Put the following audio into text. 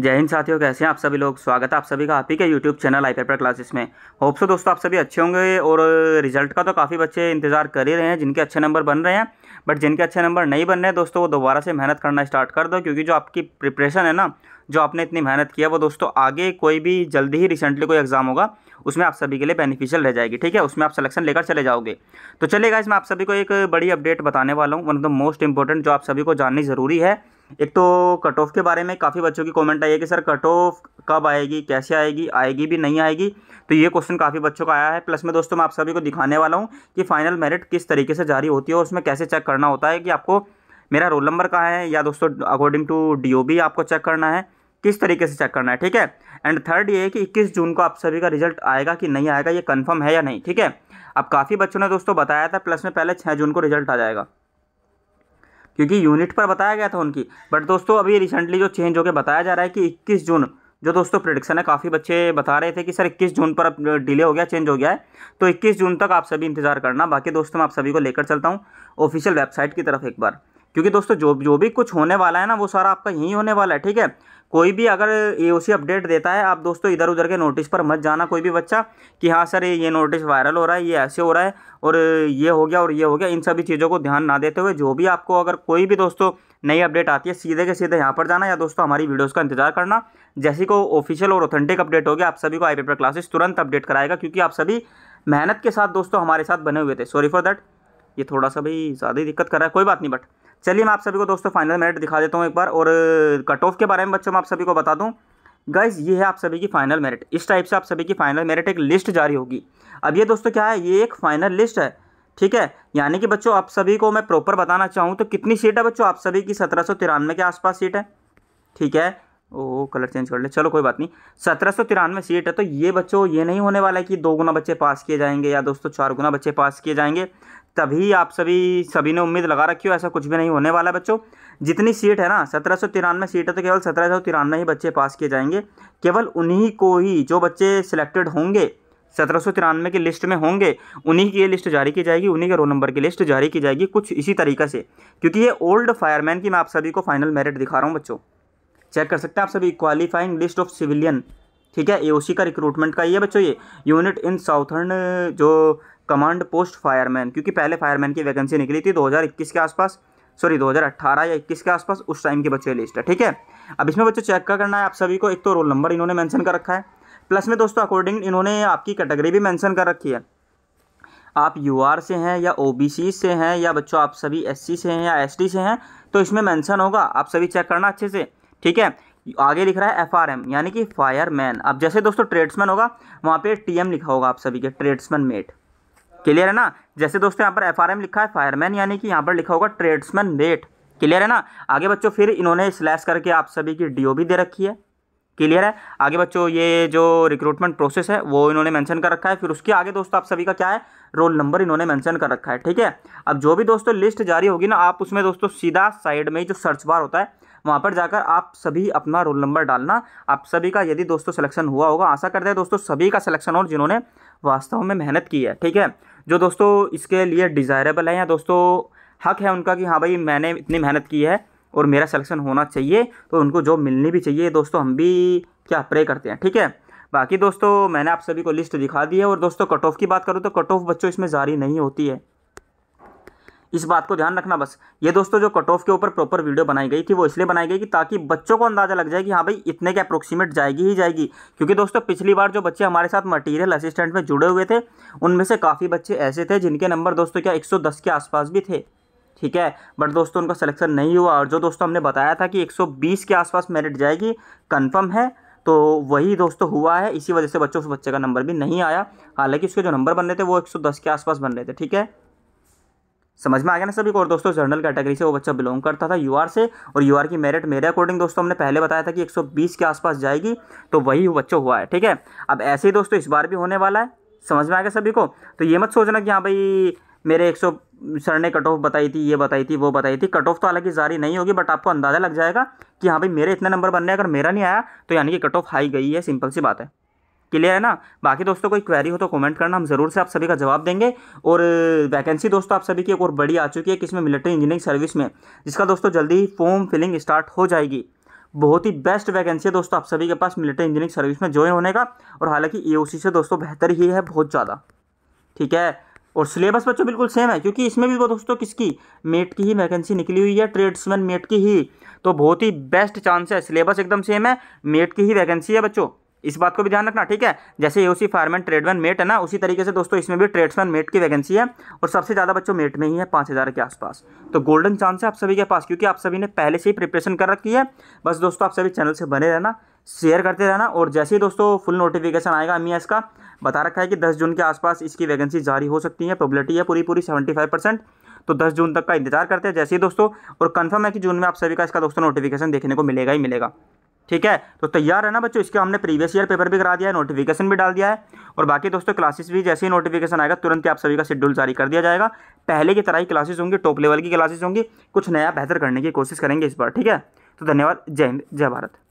जय हिंद साथियों कैसे हैं आप सभी लोग स्वागत है आप सभी का आप ही के YouTube channel I paper classes में होप सो दोस्तों आप सभी अच्छे होंगे और रिजल्ट का तो काफ़ी बच्चे इंतजार कर ही रहे हैं जिनके अच्छे नंबर बन रहे हैं बट जिनके अच्छे नंबर नहीं बन रहे हैं दोस्तों वो दोबारा से मेहनत करना स्टार्ट कर दो क्योंकि जो आपकी प्रिपरेशन है ना जो आपने इतनी मेहनत किया वो दोस्तों आगे कोई भी जल्दी ही रिसेंटली कोई एग्ज़ाम होगा उसमें आप सभी के लिए बेनिफिशियल रह जाएगी ठीक है उसमें आप सिलेक्शन लेकर चले जाओगे तो चलेगा इसमें आप सभी को एक बड़ी अपडेट बताने वाला हूँ one of the most important जो आप सभी को जाननी ज़रूरी है एक तो कट ऑफ के बारे में काफ़ी बच्चों की कमेंट आई है कि सर कट ऑफ कब आएगी कैसे आएगी आएगी भी नहीं आएगी तो ये क्वेश्चन काफ़ी बच्चों का आया है प्लस में दोस्तों मैं आप सभी को दिखाने वाला हूँ कि फाइनल मेरिट किस तरीके से जारी होती है और उसमें कैसे चेक करना होता है कि आपको मेरा रोल नंबर कहाँ है या दोस्तों अकॉर्डिंग टू डी आपको चेक करना है किस तरीके से चेक करना है ठीक है एंड थर्ड ये है कि इक्कीस जून को आप सभी का रिजल्ट आएगा कि नहीं आएगा ये कन्फर्म है या नहीं ठीक है अब काफ़ी बच्चों ने दोस्तों बताया था प्लस में पहले छः जून को रिजल्ट आ जाएगा क्योंकि यूनिट पर बताया गया था उनकी बट दोस्तों अभी रिसेंटली जो चेंज होकर बताया जा रहा है कि इक्कीस जून जो दोस्तों प्रडिक्शन है काफ़ी बच्चे बता रहे थे कि सर 21 जून पर अब डिले हो गया चेंज हो गया है तो 21 जून तक आप सभी इंतज़ार करना बाकी दोस्तों मैं आप सभी को लेकर चलता हूँ ऑफिशियल वेबसाइट की तरफ एक बार क्योंकि दोस्तों जो जो भी कुछ होने वाला है ना वो सारा आपका यहीं होने वाला है ठीक है कोई भी अगर ए अपडेट देता है आप दोस्तों इधर उधर के नोटिस पर मत जाना कोई भी बच्चा कि हाँ सर ये नोटिस वायरल हो रहा है ये ऐसे हो रहा है और ये हो गया और ये हो गया इन सभी चीज़ों को ध्यान ना देते हुए जो भी आपको अगर कोई भी दोस्तों नई अपडेट आती है सीधे के सीधे यहाँ पर जाना या दोस्तों हमारी वीडियोज़ का इंतजार करना जैसे को ऑफिशियल और ऑथेंटिक अपडेट हो गया आप सभी को आई पेपर क्लासेस तुरंत अपडेट कराएगा क्योंकि आप सभी मेहनत के साथ दोस्तों हमारे साथ बने हुए थे सॉरी फॉर दैट ये थोड़ा सा भाई ज़्यादा ही दिक्कत कर रहा है कोई बात नहीं बट चलिए मैं आप सभी को दोस्तों फाइनल मेरिट दिखा देता हूँ एक बार और कट ऑफ के बारे में बच्चों मैं आप सभी को बता दूँ गाइज ये है आप सभी की फाइनल मेरिट इस टाइप से आप सभी की फाइनल मेरिट एक लिस्ट जारी होगी अब ये दोस्तों क्या है ये एक फाइनल लिस्ट है ठीक है यानी कि बच्चों आप सभी को मैं प्रॉपर बताना चाहूँ तो कितनी सीट है बच्चों आप सभी की सत्रह सौ तिरानवे के आसपास सीट है ठीक है ओ कलर चेंज कर ले चलो कोई बात नहीं सत्रह सौ तिरानवे सीट है तो ये बच्चों ये नहीं होने वाला है कि दो गुना बच्चे पास किए जाएंगे या दोस्तों चार गुना बच्चे पास किए जाएंगे तभी आप सभी सभी ने उम्मीद लगा रखी हो ऐसा कुछ भी नहीं होने वाला बच्चों जितनी सीट है ना सत्रह सौ तिरानवे सीट है तो केवल सत्रह सौ तिरानवे ही बच्चे पास किए जाएंगे केवल उन्हीं को ही जो बच्चे सिलेक्टेड होंगे सत्रह सौ तिरानवे की लिस्ट में होंगे उन्हीं की ये लिस्ट जारी की जाएगी उन्हीं के रोल नंबर की लिस्ट जारी की जाएगी कुछ इसी तरीके से क्योंकि ये ओल्ड फायरमैन की मैं आप सभी को फाइनल मेरिट दिखा रहा हूँ बच्चों चेक कर सकते हैं आप सभी क्वालिफाइंग लिस्ट ऑफ सिविलियन ठीक है एओसी का रिक्रूटमेंट का ये बच्चों ये यूनिट इन साउथर्न जो कमांड पोस्ट फायरमैन क्योंकि पहले फायरमैन की वैकेंसी निकली थी 2021 के आसपास सॉरी 2018 या 21 के आसपास उस टाइम की बच्चों लिस्ट है ठीक है अब इसमें बच्चों चेक का करना है आप सभी को एक तो रोल नंबर इन्होंने मैंशन कर रखा है प्लस में दोस्तों अकॉर्डिंग इन्होंने आपकी कैटेगरी भी मैंशन कर रखी है आप यू आर से हैं या ओ बी सी से हैं या बच्चों आप सभी एस सी से हैं या एस टी से हैं तो इसमें मैंसन होगा आप सभी चेक करना अच्छे से ठीक है आगे लिख रहा है एफ आर एम यानी कि फायरमैन अब जैसे दोस्तों ट्रेड्समैन होगा वहाँ पे टी एम लिखा होगा आप सभी के ट्रेड्समैन मेट क्लियर है ना जैसे दोस्तों यहाँ पर एफ आर एम लिखा है फायरमैन यानी कि यहाँ पर लिखा होगा ट्रेड्समैन मेट क्लियर है ना आगे बच्चों फिर इन्होंने स्लैश करके आप सभी की डी ओ भी दे रखी है क्लियर है आगे बच्चों ये जो रिक्रूटमेंट प्रोसेस है वो इन्होंने मेंशन कर रखा है फिर उसके आगे दोस्तों आप सभी का क्या है रोल नंबर इन्होंने मेंशन कर रखा है ठीक है अब जो भी दोस्तों लिस्ट जारी होगी ना आप उसमें दोस्तों सीधा साइड में ही जो सर्च बार होता है वहाँ पर जाकर आप सभी अपना रोल नंबर डालना आप सभी का यदि दोस्तों सिलेक्शन हुआ होगा आशा करते हैं दोस्तों सभी का सिलेक्शन हो जिन्होंने वास्तव में मेहनत की है ठीक है जो दोस्तों इसके लिए डिज़ायरेबल है या दोस्तों हक है उनका कि हाँ भाई मैंने इतनी मेहनत की है और मेरा सिलेक्शन होना चाहिए तो उनको जॉब मिलनी भी चाहिए दोस्तों हम भी क्या प्रे करते हैं ठीक है बाकी दोस्तों मैंने आप सभी को लिस्ट दिखा दी है और दोस्तों कट ऑफ की बात करूँ तो कट ऑफ बच्चों इसमें जारी नहीं होती है इस बात को ध्यान रखना बस ये दोस्तों जो कट ऑफ के ऊपर प्रॉपर वीडियो बनाई गई थी वो इसलिए बनाई गई कि ताकि बच्चों को अंदाजा लग जाए कि हाँ भाई इतने के अप्रोक्सीमेट जाएगी ही जाएगी क्योंकि दोस्तों पिछली बार जो बच्चे हमारे साथ मटेरियल असिस्टेंट में जुड़े हुए थे उनमें से काफ़ी बच्चे ऐसे थे जिनके नंबर दोस्तों क्या एक के आसपास भी थे ठीक है बट दोस्तों उनका सिलेक्शन नहीं हुआ और जो दोस्तों हमने बताया था कि एक के आसपास मेरिट जाएगी कन्फर्म है तो वही दोस्तों हुआ है इसी वजह से बच्चों उस बच्चे का नंबर भी नहीं आया हालांकि उसके जो नंबर बन रहे थे वो 110 के आसपास बन रहे थे ठीक है समझ में आ गया ना सभी को और दोस्तों जनरल कैटेगरी से वो बच्चा बिलोंग करता था यूआर से और यूआर की मेरिट मेरे अकॉर्डिंग दोस्तों हमने पहले बताया था कि 120 के आसपास जाएगी तो वही बच्चा हुआ है ठीक है अब ऐसे ही दोस्तों इस बार भी होने वाला है समझ में आ गया सभी को तो ये मत सोचना कि हाँ भाई मेरे एक सर ने कट ऑफ बताई थी ये बताई थी वो बताई थी कट ऑफ तो हालांकि जारी नहीं होगी बट आपको अंदाज़ा लग जाएगा कि हाँ भाई मेरे इतने नंबर बनने अगर मेरा नहीं आया तो यानी कि कट ऑफ हाई गई है सिंपल सी बात है क्लियर है ना बाकी दोस्तों कोई क्वेरी हो तो कमेंट करना हम ज़रूर से आप सभी का जवाब देंगे और वैकेंसी दोस्तों आप सभी की एक और बड़ी आ चुकी है किसमें मिलिट्री इंजीनियरिंग सर्विस में जिसका दोस्तों जल्दी ही फॉर्म फिलिंग स्टार्ट हो जाएगी बहुत ही बेस्ट वैकेंसी है दोस्तों आप सभी के पास मिलिट्री इंजीनियरिंग सर्विस में ज्वाइन होने का और हालांकि ई e से दोस्तों बेहतर ही है बहुत ज़्यादा ठीक है और सिलेबस बच्चों बिल्कुल सेम है क्योंकि इसमें भी वो दोस्तों किसकी मेट की ही वैकेंसी निकली हुई है ट्रेड्समैन मेट की ही तो बहुत ही बेस्ट चांस है सिलेबस एकदम सेम है मेट की ही वैकेंसी है बच्चों इस बात को भी ध्यान रखना ठीक है जैसे सी फायरमैन ट्रेडमैन मेट है ना उसी तरीके से दोस्तों इसमें भी ट्रेड्समैन मेट की वैकेंसी है और सबसे ज़्यादा बच्चों मेट में ही है पाँच हज़ार के आसपास तो गोल्डन चांस है आप सभी के पास क्योंकि आप सभी ने पहले से ही प्रिपरेशन कर रखी है बस दोस्तों आप सभी चैनल से बने रहना शेयर करते रहना और जैसे ही दोस्तों फुल नोटिफिकेशन आएगा एम का बता रखा है कि दस जून के आसपास इसकी वैकेंसी जारी हो सकती है प्रोबलिटी है पूरी पूरी सेवेंटी फाइव परसेंट तो 10 जून तक का इंतजार करते हैं जैसे ही दोस्तों और कंफर्म है कि जून में आप सभी का इसका दोस्तों नोटिफिकेशन देखने को मिलेगा ही मिलेगा ठीक है तो तैयार है ना बच्चों इसके हमने प्रीवियस ईयर पेपर भी करा दिया है नोटिफिकेशन भी डाल दिया है और बाकी दोस्तों क्लासेस भी जैसे ही नोटिफिकेशन आएगा तुरंत ही आप सभी का शेड्यूल जारी कर दिया जाएगा पहले की तरह ही क्लासेस होंगी टॉप लेवल की क्लासेस होंगी कुछ नया बेहतर करने की कोशिश करेंगे इस बार ठीक है तो धन्यवाद जय हिंद जय भारत